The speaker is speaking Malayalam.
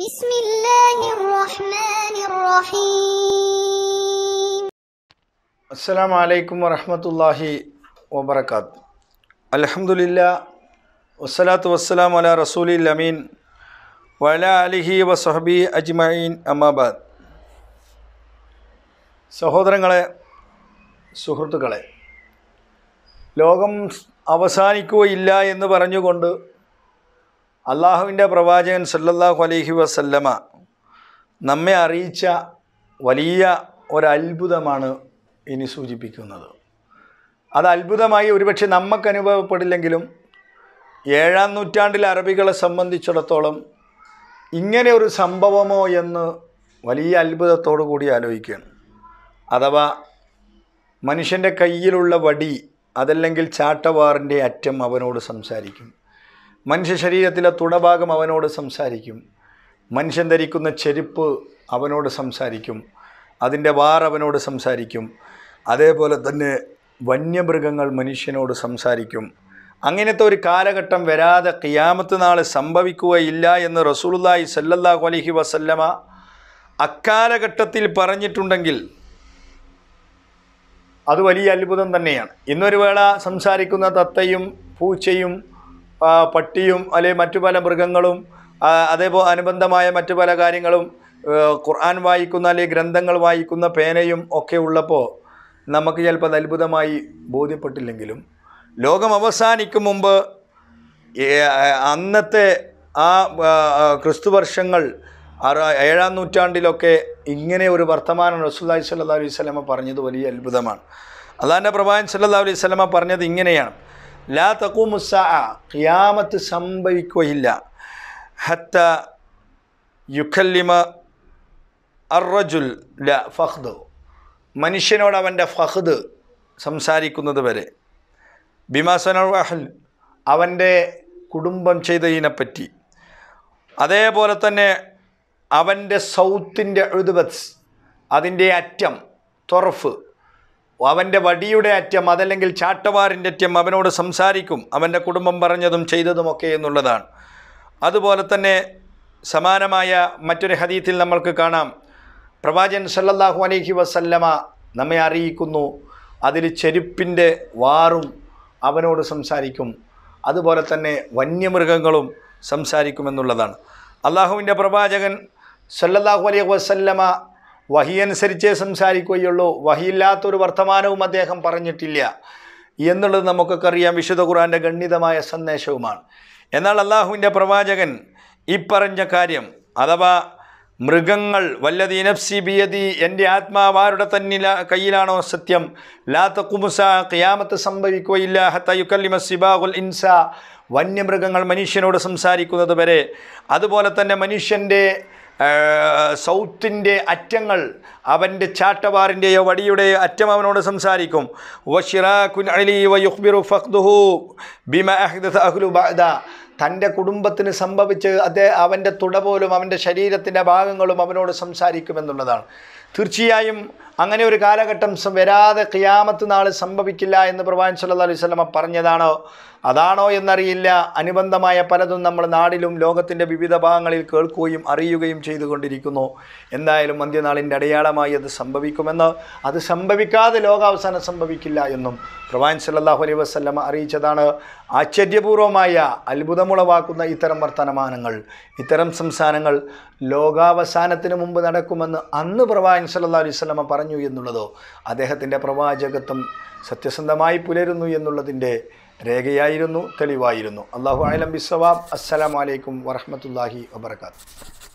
بسم الله الرحمن الرحيم السلام عليكم ورحمة الله وبركاته الحمد لله والصلاة والسلام على رسول الأمين وعلى آله وصحبه أجمعين أما بعد സഹോദരങ്ങളെ സുഹൃത്തുക്കളെ ലോകം അവസാനിക്കുകയില്ല എന്ന് പറഞ്ഞുകൊണ്ട് അള്ളാഹുവിൻ്റെ പ്രവാചകൻ സല്ലല്ലാഹു അലൈഹി വസല്ലമ നമ്മെ അറിയിച്ച വലിയ ഒരത്ഭുതമാണ് ഇനി സൂചിപ്പിക്കുന്നത് അത് അത്ഭുതമായി ഒരുപക്ഷെ നമുക്ക് അനുഭവപ്പെടില്ലെങ്കിലും ഏഴാം നൂറ്റാണ്ടിലെ അറബികളെ സംബന്ധിച്ചിടത്തോളം ഇങ്ങനെ ഒരു സംഭവമോ എന്ന് വലിയ അത്ഭുതത്തോടു കൂടി ആലോചിക്കുകയാണ് അഥവാ മനുഷ്യൻ്റെ കയ്യിലുള്ള വടി അതല്ലെങ്കിൽ ചാട്ടവാറിൻ്റെ അറ്റം അവനോട് സംസാരിക്കും മനുഷ്യ ശരീരത്തിലെ തുടഭാഗം അവനോട് സംസാരിക്കും മനുഷ്യൻ ധരിക്കുന്ന ചെരുപ്പ് അവനോട് സംസാരിക്കും അതിൻ്റെ വാർ അവനോട് സംസാരിക്കും അതേപോലെ തന്നെ വന്യമൃഗങ്ങൾ മനുഷ്യനോട് സംസാരിക്കും അങ്ങനത്തെ ഒരു കാലഘട്ടം വരാതെ കിയാമത്ത് നാൾ സംഭവിക്കുകയില്ല എന്ന് റസൂലുള്ളാഹി സല്ലല്ലാഹു അലഹി വസല്ലമ അക്കാലഘട്ടത്തിൽ പറഞ്ഞിട്ടുണ്ടെങ്കിൽ അത് വലിയ അത്ഭുതം തന്നെയാണ് ഇന്നൊരു വേള സംസാരിക്കുന്ന തത്തയും പൂച്ചയും പട്ടിയും അല്ലെങ്കിൽ മറ്റു പല മൃഗങ്ങളും അതേപോലെ അനുബന്ധമായ മറ്റു പല കാര്യങ്ങളും ഖുർആൻ വായിക്കുന്ന അല്ലെങ്കിൽ ഗ്രന്ഥങ്ങൾ വായിക്കുന്ന പേനയും ഒക്കെ ഉള്ളപ്പോൾ നമുക്ക് ചിലപ്പോൾ അത്ഭുതമായി ബോധ്യപ്പെട്ടില്ലെങ്കിലും ലോകം അവസാനിക്കും മുമ്പ് അന്നത്തെ ആ ക്രിസ്തുവർഷങ്ങൾ ഏഴാം നൂറ്റാണ്ടിലൊക്കെ ഇങ്ങനെ ഒരു വർത്തമാനം റസൂല്ലായി സല്ലാ അലൈഹി സ്വലമ പറഞ്ഞത് വലിയ അത്ഭുതമാണ് അള്ളാഹാൻ്റെ പ്രഭാൻ സല്ലാ അലൈഹി പറഞ്ഞത് ഇങ്ങനെയാണ് ലാ തക്കൂമുസ ഖിയാമത്ത് സംഭവിക്കുകയില്ല ഹത്ത യുഖല്ലിമ അറജുൽ ല ഫഹ്ദ് മനുഷ്യനോട് അവൻ്റെ ഫഹ്ദ് സംസാരിക്കുന്നത് വരെ ബിമാസനഹൽ അവൻ്റെ കുടുംബം ചെയ്തതിനെപ്പറ്റി അതേപോലെ തന്നെ അവൻ്റെ സൗത്തിൻ്റെ എഴുതുബത്സ് അതിൻ്റെ അറ്റം തൊറഫ് അവൻ്റെ വടിയുടെ അറ്റം അതല്ലെങ്കിൽ ചാട്ടവാറിൻ്റെ അറ്റം അവനോട് സംസാരിക്കും അവൻ്റെ കുടുംബം പറഞ്ഞതും ചെയ്തതുമൊക്കെ എന്നുള്ളതാണ് അതുപോലെ തന്നെ സമാനമായ മറ്റൊരു ഹദീത്തിൽ നമ്മൾക്ക് കാണാം പ്രവാചൻ സല്ലല്ലാഹു അലൈഹി വസല്ലമ നമ്മെ അറിയിക്കുന്നു അതിൽ ചെരുപ്പിൻ്റെ വാറും അവനോട് സംസാരിക്കും അതുപോലെ തന്നെ വന്യമൃഗങ്ങളും സംസാരിക്കുമെന്നുള്ളതാണ് അള്ളാഹുവിൻ്റെ പ്രവാചകൻ സല്ലല്ലാഹു അലൈഹി വസല്ലമ വഹിയനുസരിച്ചേ സംസാരിക്കുകയുള്ളൂ വഹിയില്ലാത്തൊരു വർത്തമാനവും അദ്ദേഹം പറഞ്ഞിട്ടില്ല എന്നുള്ളത് നമുക്കൊക്കെ അറിയാം വിശുദ്ധ ഖുറാൻ്റെ ഗണ്യതമായ സന്ദേശവുമാണ് എന്നാൽ അള്ളാഹുവിൻ്റെ പ്രവാചകൻ ഇപ്പറഞ്ഞ കാര്യം അഥവാ മൃഗങ്ങൾ വല്ലതി നഫ്സി ബിയതി എൻ്റെ ആത്മാവ് ആരുടെ തന്നില കയ്യിലാണോ സത്യം ലാത്ത കുമുസ ക്യാമത്ത് സംഭവിക്കുകയില്ല ഹത്തയുക്കല്ലിമ സിബാഹുൽ ഇൻസ വന്യമൃഗങ്ങൾ മനുഷ്യനോട് സംസാരിക്കുന്നത് വരെ അതുപോലെ തന്നെ മനുഷ്യൻ്റെ സൗത്തിൻ്റെ അറ്റങ്ങൾ അവൻ്റെ ചാട്ടവാറിൻ്റെയോ വടിയുടെയോ അറ്റം അവനോട് സംസാരിക്കും വഷിറ അലി വയുഹ്ബിറു ഫഖ്ദുഹു ബിമ അഹ്ദ അഹ്ലു ബാദ തൻ്റെ കുടുംബത്തിന് സംഭവിച്ച് അദ്ദേഹം അവൻ്റെ തുട പോലും അവൻ്റെ ശരീരത്തിൻ്റെ ഭാഗങ്ങളും അവനോട് സംസാരിക്കുമെന്നുള്ളതാണ് തീർച്ചയായും അങ്ങനെ ഒരു കാലഘട്ടം വരാതെ ക്യാമത്ത് നാൾ സംഭവിക്കില്ല എന്ന് പ്രവാൻ സല്ലാ അലൈഹി സ്വലമ പറഞ്ഞതാണോ അതാണോ എന്നറിയില്ല അനുബന്ധമായ പലതും നമ്മൾ നാടിലും ലോകത്തിൻ്റെ വിവിധ ഭാഗങ്ങളിൽ കേൾക്കുകയും അറിയുകയും ചെയ്തുകൊണ്ടിരിക്കുന്നു എന്തായാലും അന്ത്യനാളിൻ്റെ അടയാളമായി അത് സംഭവിക്കുമെന്ന് അത് സംഭവിക്കാതെ ലോകാവസാനം സംഭവിക്കില്ല എന്നും പ്രവാൻ സല്ലാഹു അലൈഹി വസ്ലമ അറിയിച്ചതാണ് ആശ്ചര്യപൂർവമായ അത്ഭുതം ഭയമുളവാക്കുന്ന ഇത്തരം വർത്തമാനങ്ങൾ ഇത്തരം സംസ്ഥാനങ്ങൾ ലോകാവസാനത്തിന് മുമ്പ് നടക്കുമെന്ന് അന്ന് പ്രവാചകൻ സല്ലാ അലൈവല്ലമ പറഞ്ഞു എന്നുള്ളതോ അദ്ദേഹത്തിൻ്റെ പ്രവാചകത്വം സത്യസന്ധമായി പുലരുന്നു എന്നുള്ളതിൻ്റെ രേഖയായിരുന്നു തെളിവായിരുന്നു അള്ളാഹു അലം ബിസ്വാബ് അസ്സലാമലൈക്കും വറഹമത്തല്ലാഹി വബർക്കാത്തു